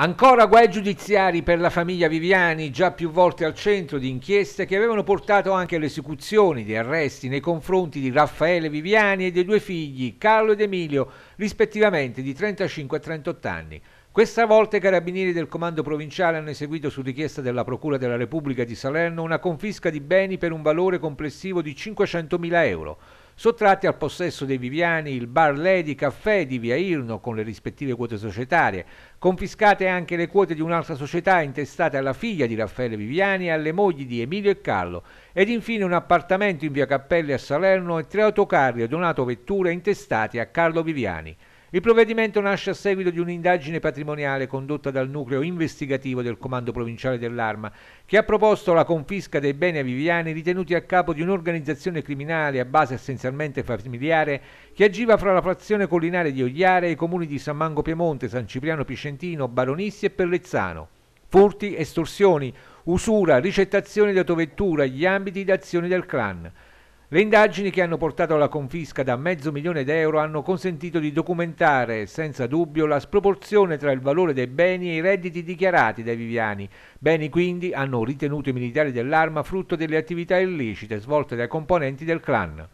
Ancora guai giudiziari per la famiglia Viviani, già più volte al centro di inchieste che avevano portato anche alle esecuzioni di arresti nei confronti di Raffaele Viviani e dei due figli, Carlo ed Emilio, rispettivamente di 35 e 38 anni. Questa volta i carabinieri del comando provinciale hanno eseguito su richiesta della Procura della Repubblica di Salerno una confisca di beni per un valore complessivo di 500.000 euro. Sottratti al possesso dei Viviani il bar Lady Caffè di Via Irno con le rispettive quote societarie, confiscate anche le quote di un'altra società intestate alla figlia di Raffaele Viviani e alle mogli di Emilio e Carlo, ed infine un appartamento in Via Cappelli a Salerno e tre autocarri e donato vetture intestate a Carlo Viviani. Il provvedimento nasce a seguito di un'indagine patrimoniale condotta dal nucleo investigativo del Comando Provinciale dell'Arma, che ha proposto la confisca dei beni a Viviani ritenuti a capo di un'organizzazione criminale a base essenzialmente familiare che agiva fra la frazione collinare di Ogliare e i comuni di San Mango Piemonte, San Cipriano Picentino, Baronissi e Perlezzano. Furti, estorsioni, usura, ricettazione di autovettura, gli ambiti d'azione del clan – le indagini che hanno portato alla confisca da mezzo milione d'euro hanno consentito di documentare senza dubbio la sproporzione tra il valore dei beni e i redditi dichiarati dai Viviani. Beni quindi hanno ritenuto i militari dell'arma frutto delle attività illecite svolte dai componenti del clan.